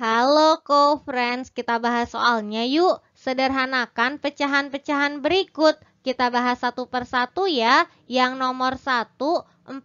Halo co-friends, kita bahas soalnya yuk. Sederhanakan pecahan-pecahan berikut. Kita bahas satu per satu ya. Yang nomor 1, 14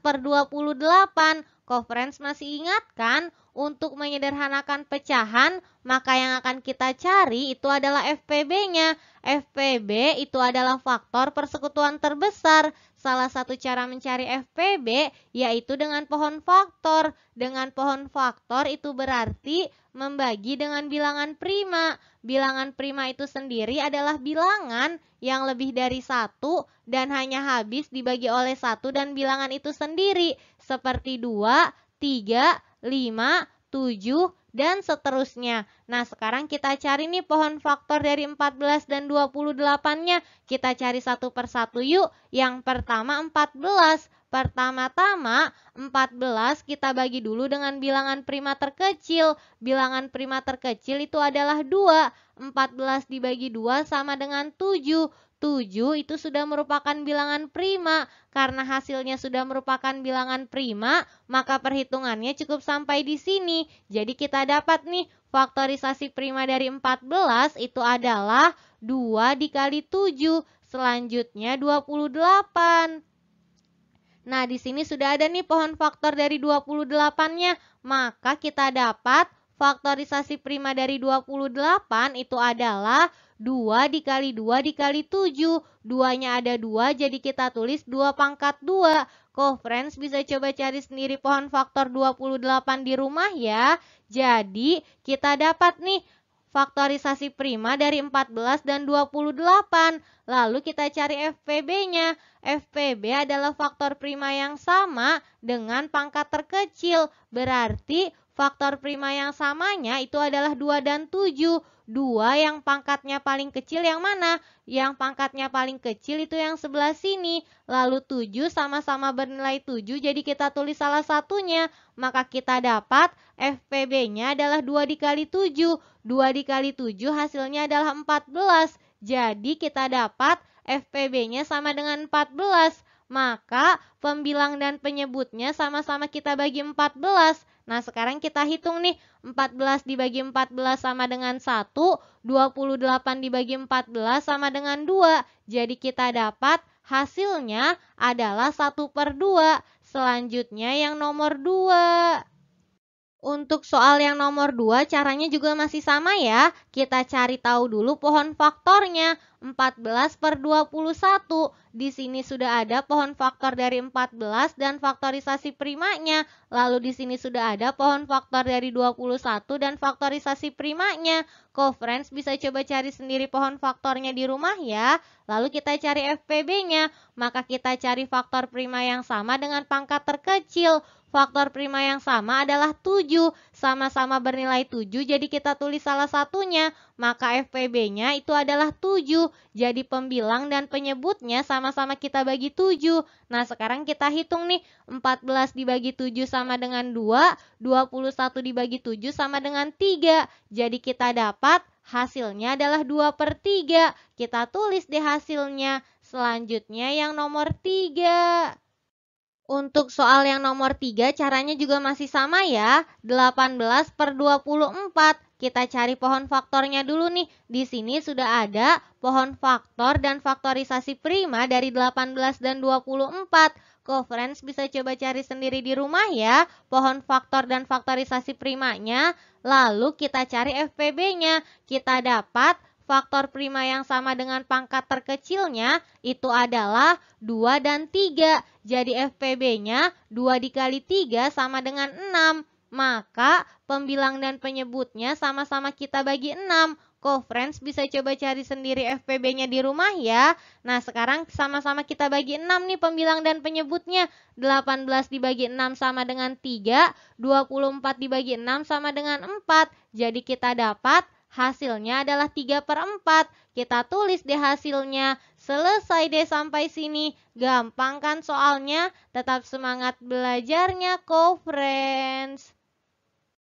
per 28. Co-friends masih ingat kan? Untuk menyederhanakan pecahan, maka yang akan kita cari itu adalah FPB-nya. FPB itu adalah faktor persekutuan terbesar. Salah satu cara mencari FPB yaitu dengan pohon faktor. Dengan pohon faktor itu berarti membagi dengan bilangan prima. Bilangan prima itu sendiri adalah bilangan yang lebih dari satu dan hanya habis dibagi oleh satu dan bilangan itu sendiri. Seperti dua 3, 5, 7, dan seterusnya. Nah, sekarang kita cari nih pohon faktor dari 14 dan 28-nya. Kita cari satu persatu yuk. Yang pertama 14. Pertama-tama, 14 kita bagi dulu dengan bilangan prima terkecil. Bilangan prima terkecil itu adalah 2. 14 dibagi 2 sama dengan 7. 7 itu sudah merupakan bilangan prima. Karena hasilnya sudah merupakan bilangan prima, maka perhitungannya cukup sampai di sini. Jadi kita dapat nih faktorisasi prima dari 14 itu adalah 2 dikali 7. Selanjutnya 28. Nah, di sini sudah ada nih pohon faktor dari 28-nya, maka kita dapat faktorisasi prima dari 28 itu adalah 2 dikali 2 dikali 7. 2-nya ada 2, jadi kita tulis 2 pangkat 2. Kok friends bisa coba cari sendiri pohon faktor 28 di rumah ya. Jadi kita dapat nih faktorisasi prima dari 14 dan 28. Lalu kita cari FPB-nya. FPB adalah faktor prima yang sama dengan pangkat terkecil. Berarti Faktor prima yang samanya itu adalah 2 dan 7. 2 yang pangkatnya paling kecil yang mana? Yang pangkatnya paling kecil itu yang sebelah sini. Lalu 7 sama-sama bernilai 7, jadi kita tulis salah satunya. Maka kita dapat FPB-nya adalah 2 dikali 7. 2 dikali 7 hasilnya adalah 14. Jadi kita dapat FPB-nya sama dengan 14. Maka pembilang dan penyebutnya sama-sama kita bagi 14. Nah, sekarang kita hitung nih, 14 dibagi 14 sama dengan 1, 28 dibagi 14 sama dengan 2. Jadi kita dapat hasilnya adalah 1 per 2. Selanjutnya yang nomor 2. Untuk soal yang nomor 2 caranya juga masih sama ya. Kita cari tahu dulu pohon faktornya. 14 per 21. Di sini sudah ada pohon faktor dari 14 dan faktorisasi primanya. Lalu di sini sudah ada pohon faktor dari 21 dan faktorisasi primanya. Co-friends bisa coba cari sendiri pohon faktornya di rumah ya. Lalu kita cari FPB-nya. Maka kita cari faktor prima yang sama dengan pangkat terkecil. Faktor prima yang sama adalah 7, sama-sama bernilai 7, jadi kita tulis salah satunya, maka FPB-nya itu adalah 7, jadi pembilang dan penyebutnya sama-sama kita bagi 7. Nah sekarang kita hitung nih, 14 dibagi 7 sama dengan 2, 21 dibagi 7 sama dengan 3, jadi kita dapat hasilnya adalah 2 per 3, kita tulis deh hasilnya, selanjutnya yang nomor 3. Untuk soal yang nomor 3 caranya juga masih sama ya. 18 per 24. Kita cari pohon faktornya dulu nih. Di sini sudah ada pohon faktor dan faktorisasi prima dari 18 dan 24. friends bisa coba cari sendiri di rumah ya. Pohon faktor dan faktorisasi primanya. Lalu kita cari FPB-nya. Kita dapat faktor prima yang sama dengan pangkat terkecilnya itu adalah 2 dan 3. Jadi FPB-nya 2 dikali 3 sama dengan 6. Maka pembilang dan penyebutnya sama-sama kita bagi 6. friends bisa coba cari sendiri FPB-nya di rumah ya. Nah sekarang sama-sama kita bagi 6 nih pembilang dan penyebutnya. 18 dibagi 6 sama dengan 3, 24 dibagi 6 sama dengan 4. Jadi kita dapat Hasilnya adalah 3 per 4. Kita tulis deh hasilnya. Selesai deh sampai sini. Gampang kan soalnya? Tetap semangat belajarnya, co-friends.